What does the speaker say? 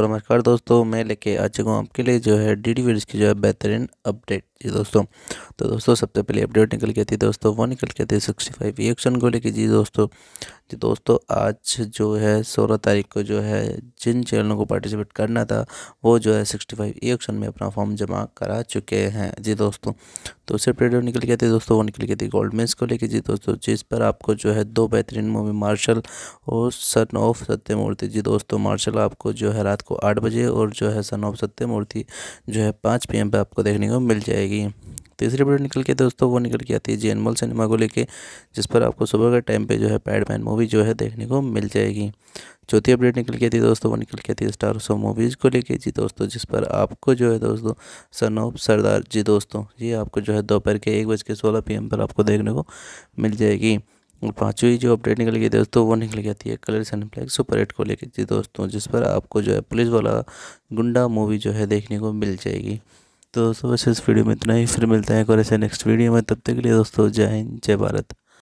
तो नमस्कार दोस्तों मैं लेके आ चुका हूँ आपके लिए जो है डी डी की जो है बेहतरीन अपडेट जी दोस्तों तो दोस्तों सबसे पहले अपडेट निकल के थी दोस्तों वो निकल के है सिक्सटी फाइव एक्शन को लेके जी दोस्तों तो दोस्तों आज जो है सोलह तारीख को जो है जिन चैनलों को पार्टिसिपेट करना था वो जो है सिक्सटी फाइव ई ऑप्शन में अपना फॉर्म जमा करा चुके हैं जी दोस्तों तो उससे प्रेडो निकल गए थे दोस्तों वो निकल गए थे गोल्ड मेज को लेके जी दोस्तों जिस पर आपको जो है दो बेहतरीन मूवी मार्शल और सन ऑफ सत्यमूर्ति जी दोस्तों मार्शल आपको जो है रात को आठ बजे और जो है सन ऑफ सत्यमूर्ति जो है पाँच पी पे आपको देखने को मिल जाएगी तीसरी अपडेट निकल के दोस्तों वो निकल के आती है जी एनमोल सिनेमा को लेके जिस पर आपको सुबह के टाइम पे जो है पैडमैन मूवी जो है देखने को मिल जाएगी चौथी अपडेट निकल के आती है दोस्तों वो निकल के आती है स्टार सो मूवीज़ को लेके जी दोस्तों जिस पर आपको जो है दोस्तों सन ऑफ सरदार जी दोस्तों ये आपको जो है दोपहर के एक बज के सोलह पी पर आपको देखने को मिल जाएगी और पाँचवीं जो अपडेट निकल गई दोस्तों वो निकल जाती है कलर ब्लैक सुपर एट को लेकर जी दोस्तों जिस पर आपको जो है पुलिस वाला गुंडा मूवी जो है देखने को मिल जाएगी तो दोस्तों इस वीडियो में इतना ही फिर मिलते हैं एक और ऐसे नेक्स्ट वीडियो में तब तक के लिए दोस्तों जय हिंद जय भारत